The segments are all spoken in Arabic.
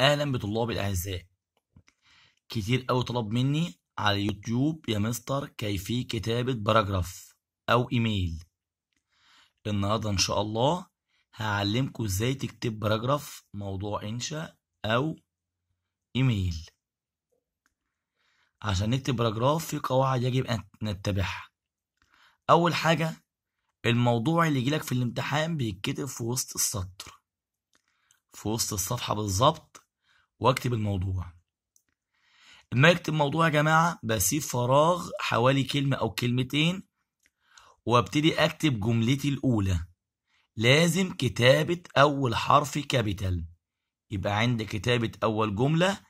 اهلا بطلابي الاعزاء كتير قوي طلب مني على اليوتيوب يا مستر كيفية كتابة باراجراف او ايميل النهارده ان شاء الله هعلمكم ازاي تكتب باراجراف موضوع انشاء او ايميل عشان نكتب باراجراف في قواعد يجب ان نتبعها اول حاجة الموضوع اللي يجيلك في الامتحان بيتكتب في وسط السطر في وسط الصفحة بالظبط واكتب الموضوع لما اكتب موضوع يا جماعه بسيب فراغ حوالي كلمه او كلمتين وابتدي اكتب جملتي الاولى لازم كتابه اول حرف كابيتال يبقى عند كتابه اول جمله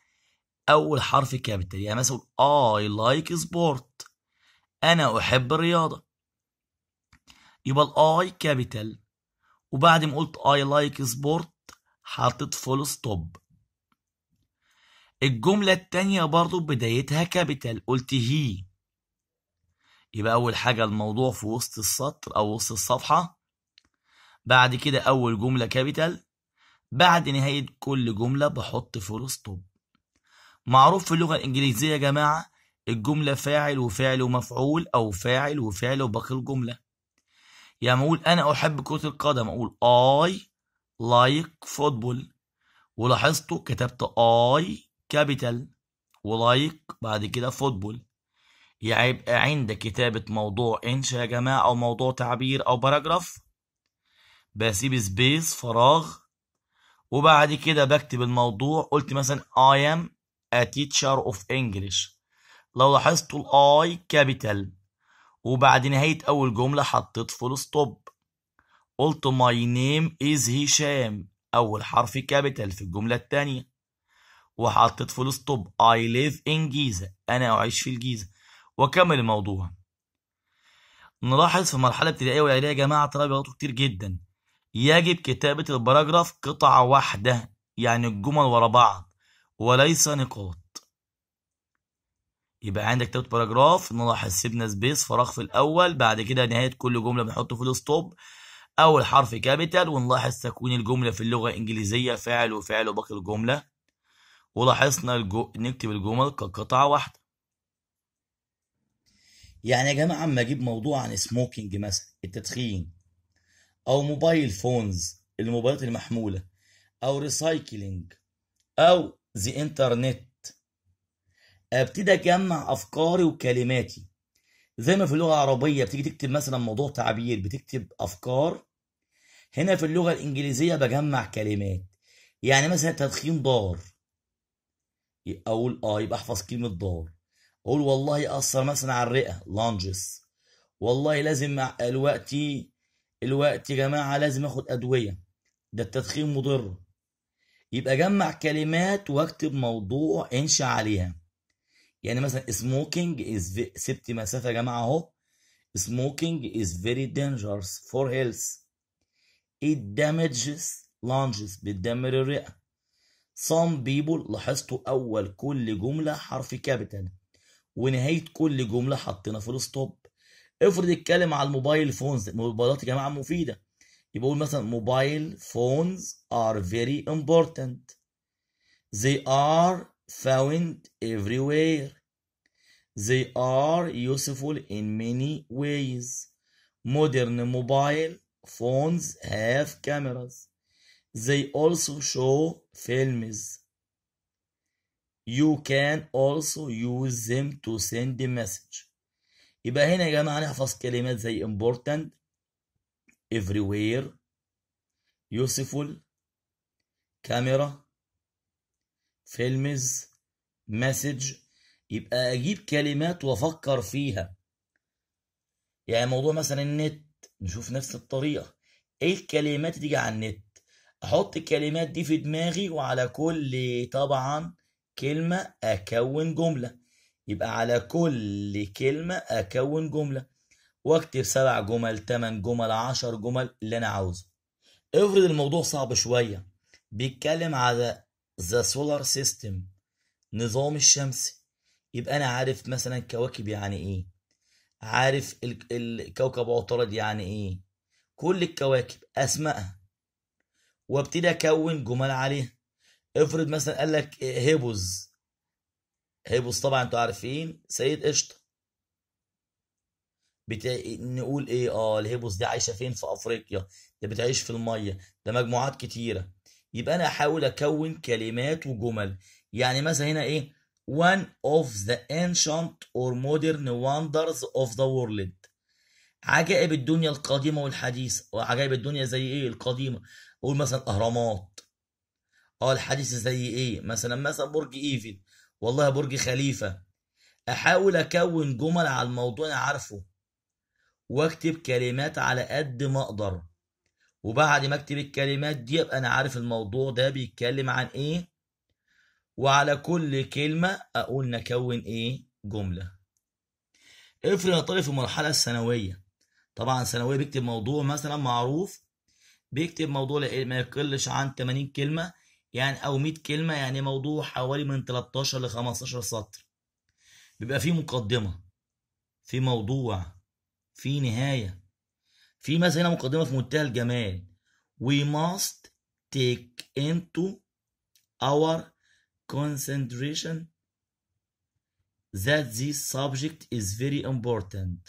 اول حرف كابيتال يعني مثلا اي لايك سبورت انا احب الرياضه يبقى الاي كابيتال وبعد ما قلت اي لايك سبورت حطيت فول ستوب الجملة التانية برضو بدايتها كابيتال قلت هي يبقى أول حاجة الموضوع في وسط السطر أو وسط الصفحة بعد كده أول جملة كابيتال بعد نهاية كل جملة بحط فول ستوب معروف في اللغة الإنجليزية يا جماعة الجملة فاعل وفاعل ومفعول أو فاعل وفاعل وباقي الجملة يعني أقول أنا أحب كرة القدم أقول I like football ولاحظتوا كتبت I كابيتال ولايك بعد كده فوتبول يبقى عند كتابة موضوع انشا يا جماعة او موضوع تعبير او باراجراف بسيب سبيس فراغ وبعد كده بكتب الموضوع قلت مثلا I am a teacher of English لو لاحظتوا الاي كابيتال وبعد نهاية اول جملة حطيت فول ستوب قلت my name is هشام اول حرف كابيتال في الجملة التانية وحطيت فول ستوب اي ليف ان جيزه انا اعيش في الجيزه واكمل الموضوع نلاحظ في المرحله الابتدائيه والاعداديه يا جماعه الطلاب بيغلطوا كتير جدا يجب كتابه الباراجراف قطعه واحده يعني الجمل ورا بعض وليس نقاط يبقى عندك كتابة باراجراف نلاحظ سيبنا سبيس فراغ في الأول بعد كده نهاية كل جملة بنحط فول ستوب أول حرف كابيتال ونلاحظ تكوين الجملة في اللغة الإنجليزية فاعل وفعل وباقي الجملة ولاحظنا الجو... نكتب الجمل كقطعة واحدة يعني يا جماعة اما اجيب موضوع عن سموكينج مثلا التدخين او موبايل فونز الموبايلات المحمولة او ريسايكلينج او ذا انترنت ابتدي اجمع افكاري وكلماتي زي ما في اللغه العربيه بتيجي تكتب مثلا موضوع تعبير بتكتب افكار هنا في اللغه الانجليزيه بجمع كلمات يعني مثلا تدخين ضار اقول اه يبقى احفظ كلمه ضار اقول والله اثر مثلا على الرئه لانجس والله لازم الوقت الوقت يا جماعه لازم اخد ادويه ده التدخين مضر يبقى جمع كلمات واكتب موضوع انشا عليها يعني مثلا سموكينج از سبت مسافه يا جماعه اهو سموكينج از فيري دينجرس فور هيلث ات دامجز لانجز بتدمر الرئه some people لاحظتوا أول كل جملة حرف كابيتال ونهاية كل جملة حطينا فول ستوب افرض اتكلم على الموبايل فونز الموبايلات يا جماعة مفيدة يبقى أقول مثلا موبايل فونز are very important they are found everywhere they are useful in many ways modern mobile phones have cameras they also show films. You can also use them to send a message. يبقى هنا يا جماعة نحفظ كلمات زي important, everywhere, useful, camera, films, message. يبقى أجيب كلمات وأفكر فيها. يعني موضوع مثلا النت نشوف نفس الطريقة. إيه الكلمات تيجي على النت؟ احط الكلمات دي في دماغي وعلى كل طبعا كلمة اكون جملة يبقى على كل كلمة اكون جملة واكتب سبع جمل تمن جمل عشر جمل اللي انا عاوزه افرض الموضوع صعب شوية بيتكلم على ذا سولار سيستم نظام الشمسي يبقى انا عارف مثلا كواكب يعني ايه عارف الكوكب عطارد يعني ايه كل الكواكب اسمائها وابتدي اكون جمل عليها افرض مثلا قال لك هيبوز هيبوز طبعا انتوا عارفين سيد قشطه بتا... نقول ايه اه الهيبوز دي عايشه فين في افريقيا ده بتعيش في الميه ده مجموعات كتيره يبقى انا احاول اكون كلمات وجمل يعني مثلا هنا ايه one of the ancient or modern wonders of the world عجائب الدنيا القديمه والحديثه وعجائب الدنيا زي ايه القديمه قول مثلا اهرامات اه الحديث زي ايه مثلا مثلا برج ايفل والله برج خليفه احاول اكون جمل على الموضوع انا عارفه واكتب كلمات على قد ما اقدر وبعد ما اكتب الكلمات دي ابقى انا عارف الموضوع ده بيتكلم عن ايه وعلى كل كلمه اقول نكون ايه جمله افرض يا طالب في المرحله الثانويه طبعا ثانويه بيكتب موضوع مثلا معروف بيكتب موضوع ما يقلش عن 80 كلمة يعني أو 100 كلمة يعني موضوع حوالي من 13 ل 15 سطر بيبقى فيه مقدمة في موضوع في نهاية في مثلا هنا مقدمة في منتهى الجمال we must take into our concentration that this subject is very important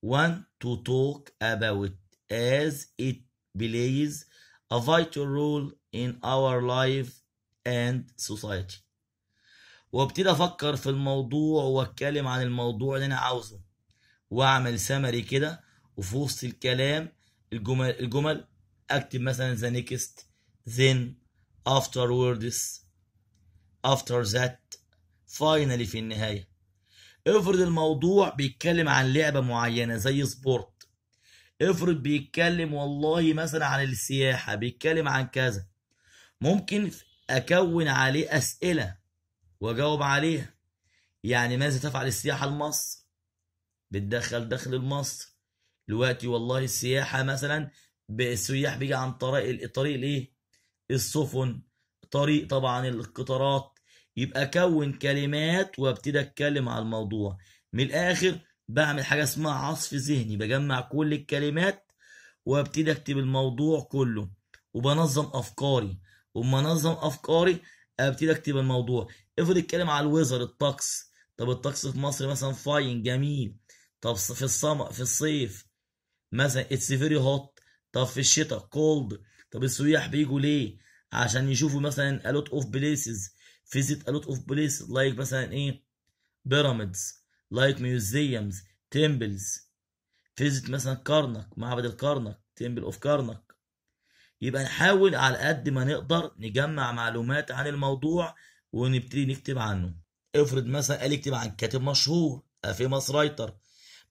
one to talk about as it plays a vital role in our life and society وابتدي افكر في الموضوع واتكلم عن الموضوع اللي انا عاوزه واعمل سمري كده وفي وسط الكلام الجمل الجمل اكتب مثلا the next then afterwards after that finally في النهايه افرض الموضوع بيتكلم عن لعبه معينه زي سبورت افرض بيتكلم والله مثلا عن السياحة بيتكلم عن كذا ممكن أكون عليه أسئلة وأجاوب عليها يعني ماذا تفعل السياحة لمصر بتدخل دخل لمصر دلوقتي والله السياحة مثلا السياح بيجي عن طريق الطريق الايه السفن طريق طبعا القطارات يبقى كون كلمات وابتدي اتكلم على الموضوع من الاخر بعمل حاجة اسمها عصف ذهني بجمع كل الكلمات وابتدي اكتب الموضوع كله وبنظم افكاري وما انظم افكاري ابتدي اكتب الموضوع افرض اتكلم على الويزر الطقس طب الطقس في مصر مثلا فاين جميل طب في الصم في الصيف مثلا اتس فيري هوت طب في الشتاء كولد طب السياح بيجوا ليه عشان يشوفوا مثلا الوت اوف بليسز فيزيت الوت اوف بليسز لايك مثلا ايه بيراميدز لايك ميوزيومز تيمبلز فيزت مثلا كارنك معبد الكرنك تيمبل اوف كارنك يبقى نحاول على قد ما نقدر نجمع معلومات عن الموضوع ونبتدي نكتب عنه افرض مثلا قال اكتب عن كاتب مشهور فيماس آه، رايتر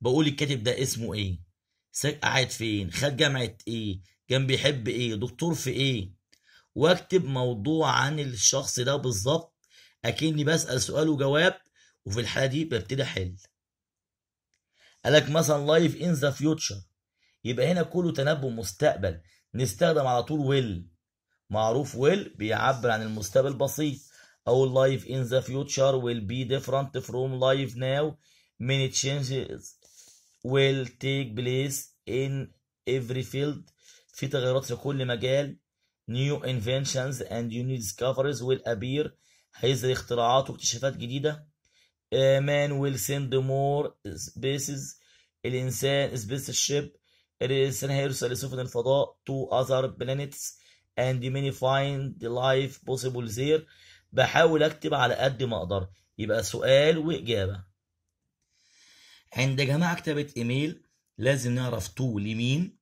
بقول الكاتب ده اسمه ايه قاعد فين خد جامعه ايه كان بيحب ايه دكتور في ايه واكتب موضوع عن الشخص ده بالظبط اكني بسال سؤال وجواب وفي الحاله دي ببتدي احل قالك مثلا لايف ان ذا فيوتشر يبقى هنا كله تنبؤ مستقبل نستخدم على طول ويل معروف ويل بيعبر عن المستقبل بسيط او لايف ان ذا فيوتشر ويل بي ديفرنت فروم لايف ناو many changes will take place in every field في تغيرات في كل مجال new inventions and new discoveries will appear هيظهر اختراعات واكتشافات جديده man will send more spaces الإنسان space ship الإنسان هيرسل سفن الفضاء to other planets and many find life possible there بحاول أكتب على قد ما أقدر يبقى سؤال وإجابة عند جماعة كتبت إيميل لازم نعرف تو لمين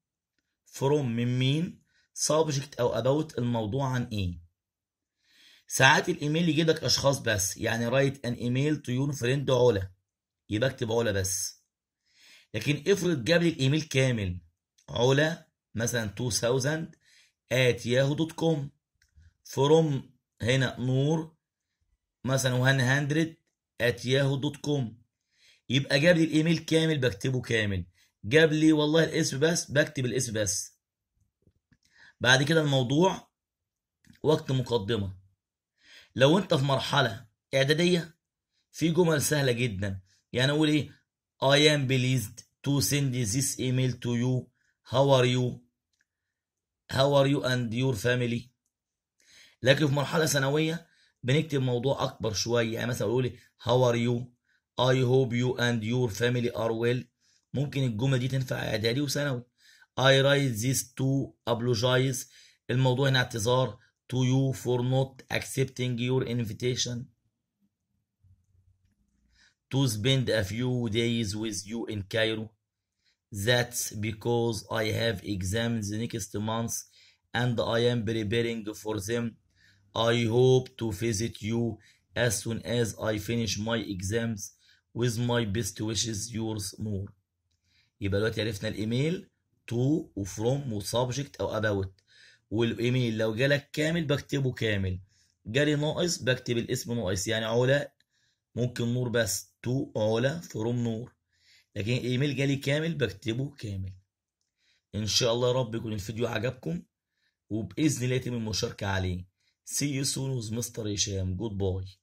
from من مين subject أو about الموضوع عن إيه ساعات الايميل يجيب لك اشخاص بس يعني رايت ان ايميل تو يور فريند علا يبقى اكتب علا بس لكن افرض جاب لي الايميل كامل علا مثلا 2000 ات yahoo دوت كوم فروم هنا نور مثلا 100 ات yahoo دوت كوم يبقى جاب لي الايميل كامل بكتبه كامل جاب لي والله الاسم بس بكتب الاسم بس بعد كده الموضوع وقت مقدمه لو انت في مرحله اعداديه في جمل سهله جدا يعني اقول ايه I am pleased to send this email to you how are you how are you and your family لكن في مرحله ثانويه بنكتب موضوع اكبر شويه يعني مثلا اقول إيه؟ how are you I hope you and your family are well ممكن الجمله دي تنفع اعدادي وثانوي I write this to apologize الموضوع هنا اعتذار to you for not accepting your invitation to spend a few days with you in Cairo. That's because I have exams next months and I am preparing for them. I hope to visit you as soon as I finish my exams with my best wishes yours more. يبقى دلوقتي عرفنا الايميل to و from subject او about والايميل لو جالك كامل بكتبه كامل جالي ناقص بكتب الاسم ناقص يعني علا ممكن نور بس تو علا فروم نور لكن الايميل جالي كامل بكتبه كامل ان شاء الله يا رب يكون الفيديو عجبكم وباذن الله يتم المشاركه عليه سي يو سون مستر هشام جود باي